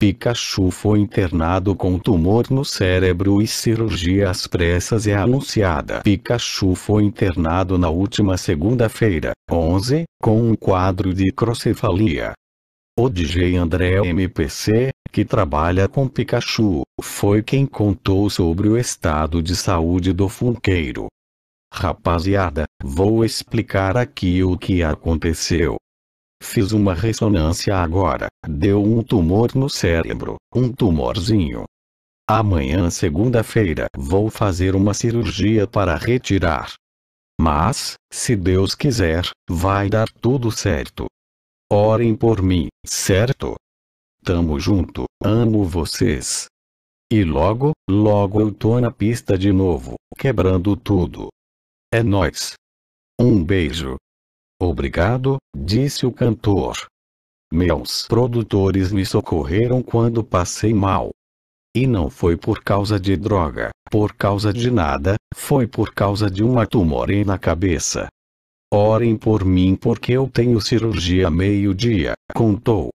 Pikachu foi internado com tumor no cérebro e cirurgia às pressas é anunciada. Pikachu foi internado na última segunda-feira, 11, com um quadro de crocefalia. O DJ André MPC, que trabalha com Pikachu, foi quem contou sobre o estado de saúde do funkeiro. Rapaziada, vou explicar aqui o que aconteceu. Fiz uma ressonância agora. Deu um tumor no cérebro, um tumorzinho. Amanhã, segunda-feira, vou fazer uma cirurgia para retirar. Mas, se Deus quiser, vai dar tudo certo. Orem por mim, certo? Tamo junto, amo vocês. E logo, logo eu tô na pista de novo, quebrando tudo. É nós. Um beijo. Obrigado, disse o cantor. Meus produtores me socorreram quando passei mal. E não foi por causa de droga, por causa de nada, foi por causa de uma tumorem na cabeça. Orem por mim porque eu tenho cirurgia meio-dia, contou.